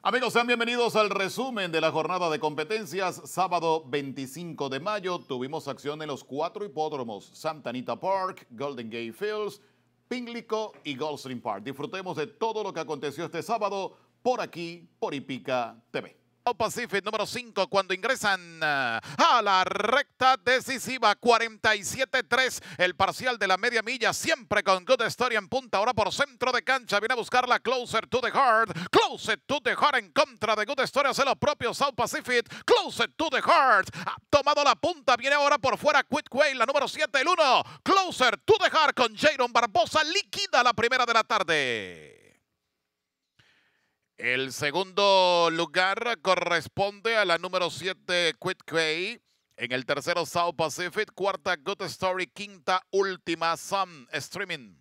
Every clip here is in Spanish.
Amigos, sean bienvenidos al resumen de la jornada de competencias. Sábado 25 de mayo tuvimos acción en los cuatro hipódromos, Santa Anita Park, Golden Gate Fields, Pinglico y Goldstream Park. Disfrutemos de todo lo que aconteció este sábado por aquí, por Ipica TV. Pacific número 5 cuando ingresan ah, a la recta decisiva 47-3 el parcial de la media milla siempre con Good Story en punta ahora por centro de cancha viene a buscar la Closer to the Heart Closer to the Heart en contra de Good Story hace lo propio South Pacific Closer to the Heart ha tomado la punta viene ahora por fuera Quick Way la número 7 el 1 Closer to the Heart con Jaron Barbosa liquida la primera de la tarde el segundo lugar corresponde a la número 7, Quit Quay. En el tercero, South Pacific. Cuarta, Good Story. Quinta, última, Sun Streaming.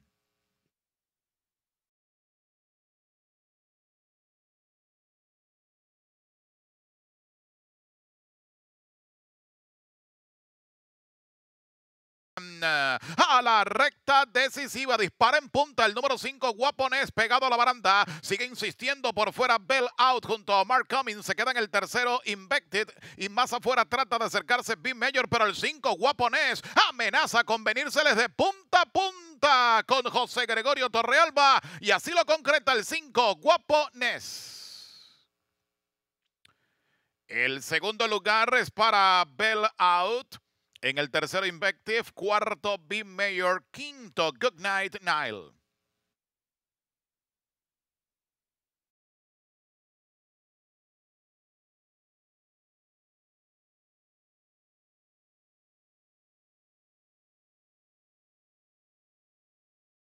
Eh, a la recta decisiva. Dispara en punta el número 5, Guaponés, pegado a la baranda. Sigue insistiendo por fuera, Bell out junto a Mark Cummings. Se queda en el tercero, Invected. Y más afuera trata de acercarse B Major, pero el 5, Guaponés, amenaza con venírseles de punta a punta con José Gregorio Torrealba. Y así lo concreta el 5, Guaponés. El segundo lugar es para Bell Out. En el tercero, Invective. Cuarto, B. Mayor. Quinto, Goodnight Nile.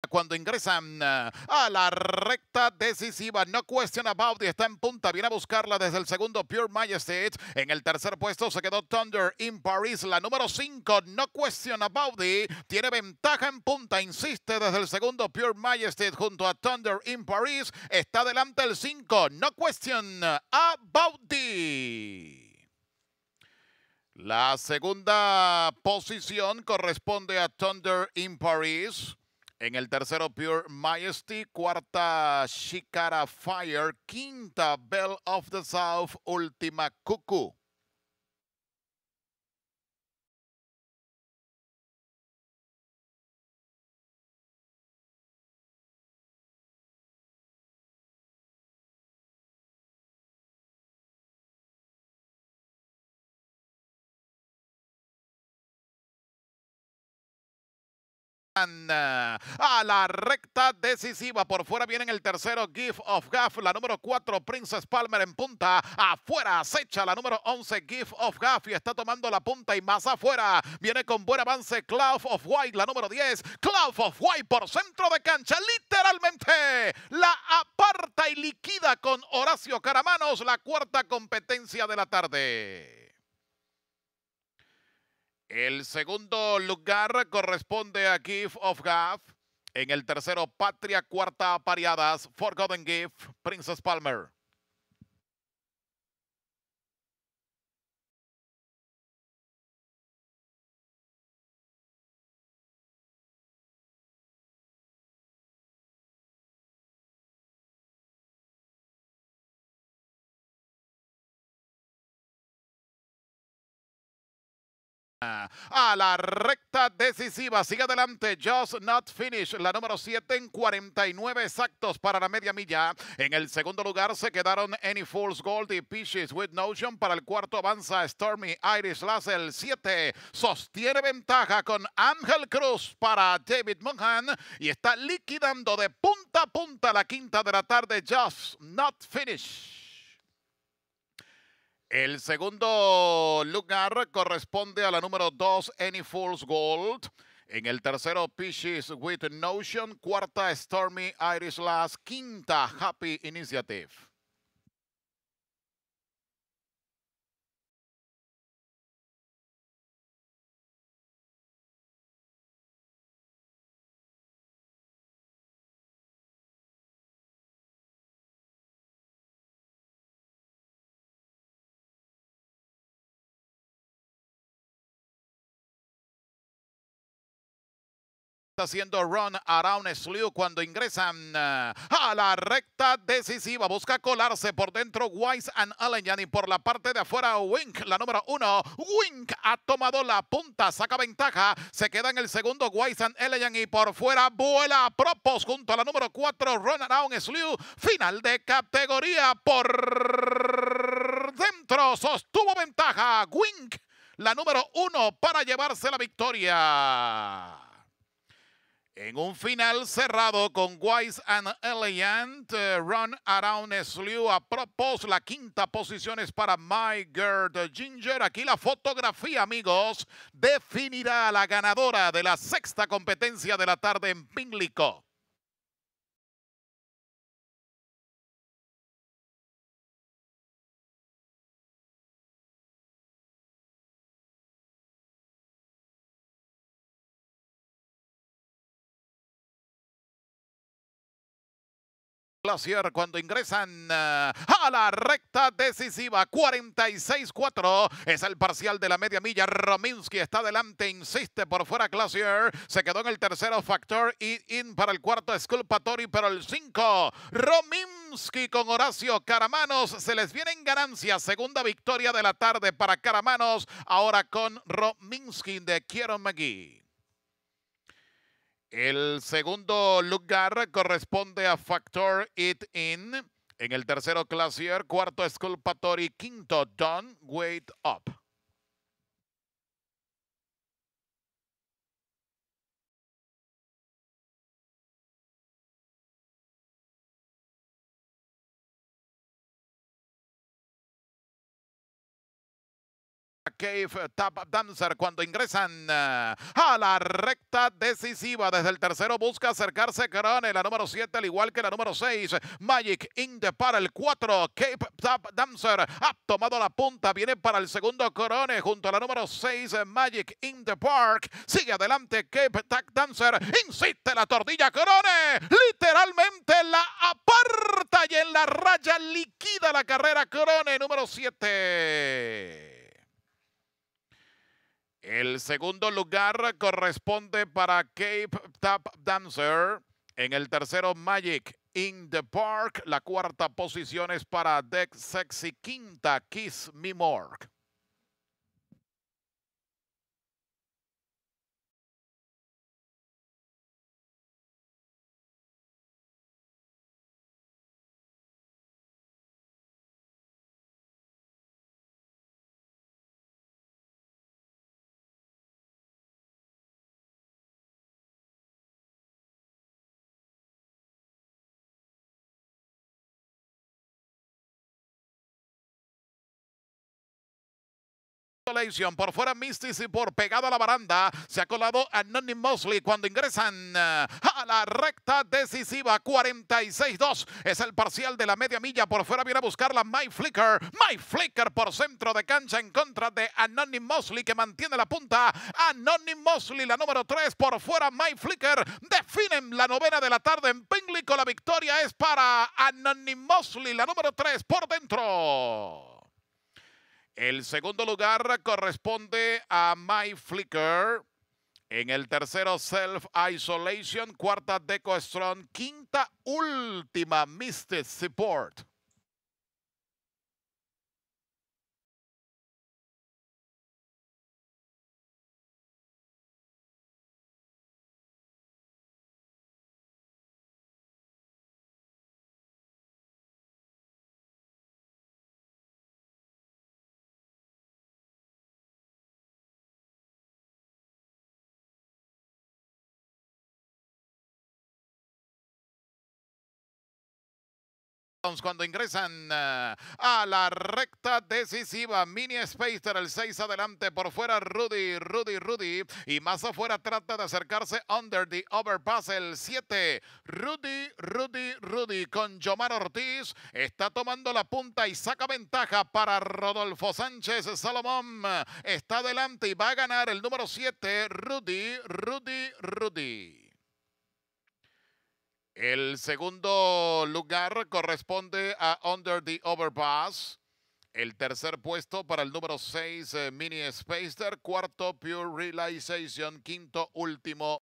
cuando ingresan eh, a la recta decisiva. No question about y está en punta. Viene a buscarla desde el segundo Pure Majesty. En el tercer puesto se quedó Thunder in Paris. La número 5, no question about It, tiene ventaja en punta. Insiste desde el segundo Pure Majesty junto a Thunder in Paris. Está delante el 5, no question about it. La segunda posición corresponde a Thunder in Paris. En el tercero, Pure Majesty. Cuarta, Shikara Fire. Quinta, Bell of the South. Última, Cuckoo. A la recta decisiva. Por fuera viene el tercero Gift of Gaff. La número 4, Princess Palmer en punta. Afuera acecha la número 11, Gift of Gaff. Y está tomando la punta y más afuera. Viene con buen avance Cloud of White. La número 10, Cloud of White por centro de cancha. Literalmente la aparta y liquida con Horacio Caramanos. La cuarta competencia de la tarde. El segundo lugar corresponde a Gift of Gaff. En el tercero, Patria. Cuarta, Pariadas. Forgotten Gift, Princess Palmer. A la recta decisiva. Sigue adelante. Just not finish. La número 7 en 49 exactos para la media milla. En el segundo lugar se quedaron Any Falls Gold y Peaches with Notion. Para el cuarto avanza Stormy Iris el 7 sostiene ventaja con Ángel Cruz para David Monhan. Y está liquidando de punta a punta la quinta de la tarde. Just not finish. El segundo lugar corresponde a la número dos, Any Fool's Gold. En el tercero, Pisces with Notion. Cuarta, Stormy Iris Last. Quinta, Happy Initiative. haciendo run Around Slew cuando ingresan eh, a la recta decisiva. Busca colarse por dentro Wise and Allen y por la parte de afuera Wink, la número uno. Wink ha tomado la punta, saca ventaja. Se queda en el segundo Wise and Allen y por fuera vuela Propos junto a la número cuatro run Around Slew. Final de categoría por dentro. Sostuvo ventaja. Wink la número uno para llevarse la victoria en un final cerrado con Wise and Elegant, eh, Run Around Slew. A propos la quinta posición es para My Girl Ginger. Aquí la fotografía, amigos, definirá a la ganadora de la sexta competencia de la tarde en Pimlico. Glacier cuando ingresan eh, a la recta decisiva 46-4 es el parcial de la media milla Rominsky está adelante, insiste por fuera Glacier se quedó en el tercero Factor y in para el cuarto esculpatorio, pero el 5 Rominsky con Horacio Caramanos se les viene en ganancia, segunda victoria de la tarde para Caramanos ahora con Rominsky de Kieron McGee el segundo lugar corresponde a Factor It In. En el tercero, Clasier. Cuarto, Esculpator. Y quinto, Don Wait Up. Cape Tap Dancer cuando ingresan eh, a la recta decisiva. Desde el tercero busca acercarse Crone, la número 7, al igual que la número 6. Magic in the para el 4. Cape Tap Dancer ha tomado la punta. Viene para el segundo Corone junto a la número 6, Magic in the Park. Sigue adelante Cape Tap Dancer. Insiste la tortilla. Corone Literalmente la aparta y en la raya liquida la carrera Corone número 7. El segundo lugar corresponde para Cape Tap Dancer. En el tercero, Magic in the Park. La cuarta posición es para Deck Sexy. Quinta, Kiss Me More. Por fuera Mystic y por pegado a la baranda. Se ha colado Anonymously. cuando ingresan eh, a la recta decisiva. 46-2 es el parcial de la media milla. Por fuera viene a buscarla My Flicker. My Flicker por centro de cancha en contra de Anonymously que mantiene la punta. Anonymously la número 3. Por fuera My Flicker. Definen la novena de la tarde en Pingley con la victoria es para Anonymously la número 3 por dentro. El segundo lugar corresponde a My Flicker. En el tercero, Self Isolation. Cuarta, Deco Strong. Quinta, última, Mystic Support. cuando ingresan eh, a la recta decisiva. Mini Spacer, el 6 adelante, por fuera Rudy, Rudy, Rudy. Y más afuera trata de acercarse Under the Overpass, el 7. Rudy, Rudy, Rudy con Yomar Ortiz. Está tomando la punta y saca ventaja para Rodolfo Sánchez Salomón. Está adelante y va a ganar el número 7, Rudy, Rudy, Rudy. El segundo lugar corresponde a Under the Overpass. El tercer puesto para el número 6, eh, Mini Spacer. Cuarto, Pure Realization. Quinto, último.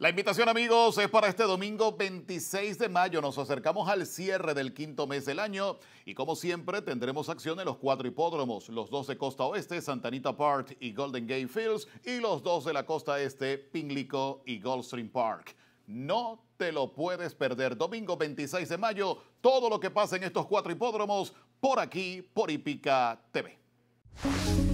La invitación amigos es para este domingo 26 de mayo. Nos acercamos al cierre del quinto mes del año y como siempre tendremos acción en los cuatro hipódromos, los dos de costa oeste, Santanita Park y Golden Gate Fields y los dos de la costa este, Pimlico y Goldstream Park. No te lo puedes perder. Domingo 26 de mayo, todo lo que pasa en estos cuatro hipódromos por aquí, por Hipica TV.